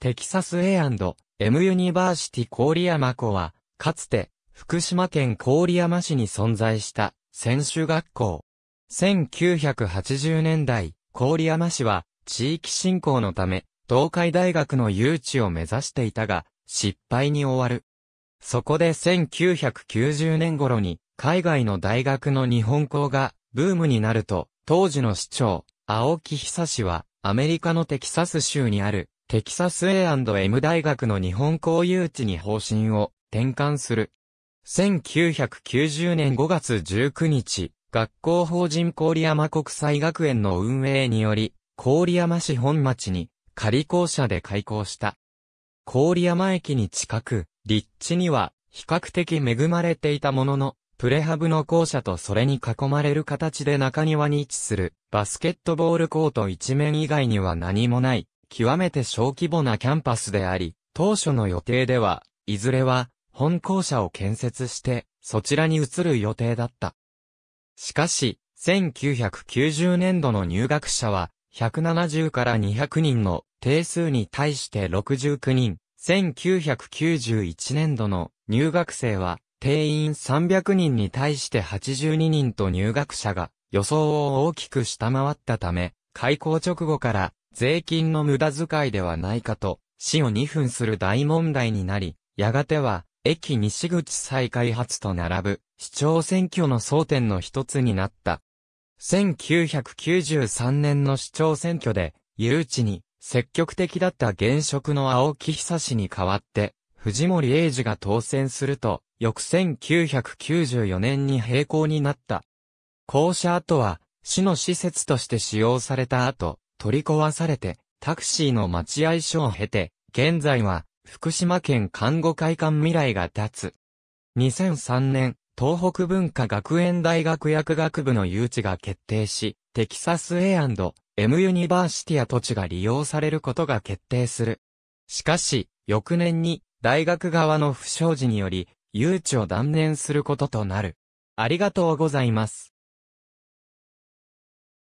テキサス A&M ユニバーシティ郡山湖は、かつて、福島県郡山市に存在した、選手学校。1980年代、郡山市は、地域振興のため、東海大学の誘致を目指していたが、失敗に終わる。そこで1990年頃に、海外の大学の日本校が、ブームになると、当時の市長、青木久氏は、アメリカのテキサス州にある、テキサス A&M 大学の日本公有地に方針を転換する。1990年5月19日、学校法人郡山国際学園の運営により、郡山市本町に仮校舎で開校した。郡山駅に近く、立地には比較的恵まれていたものの、プレハブの校舎とそれに囲まれる形で中庭に位置するバスケットボールコート一面以外には何もない極めて小規模なキャンパスであり、当初の予定では、いずれは、本校舎を建設して、そちらに移る予定だった。しかし、1990年度の入学者は、170から200人の定数に対して69人、1991年度の入学生は、定員300人に対して82人と入学者が予想を大きく下回ったため、開校直後から税金の無駄遣いではないかと、死を2分する大問題になり、やがては、駅西口再開発と並ぶ、市長選挙の争点の一つになった。1993年の市長選挙で、誘致に積極的だった現職の青木久志に代わって、藤森英二が当選すると、翌1994年に並行になった。校舎跡は、市の施設として使用された後、取り壊されて、タクシーの待合所を経て、現在は、福島県看護会館未来が立つ。2003年、東北文化学園大学薬学部の誘致が決定し、テキサス A&M ユニバーシティア土地が利用されることが決定する。しかし、翌年に、大学側の不祥事により、誘致を断念することとなる。ありがとうございます。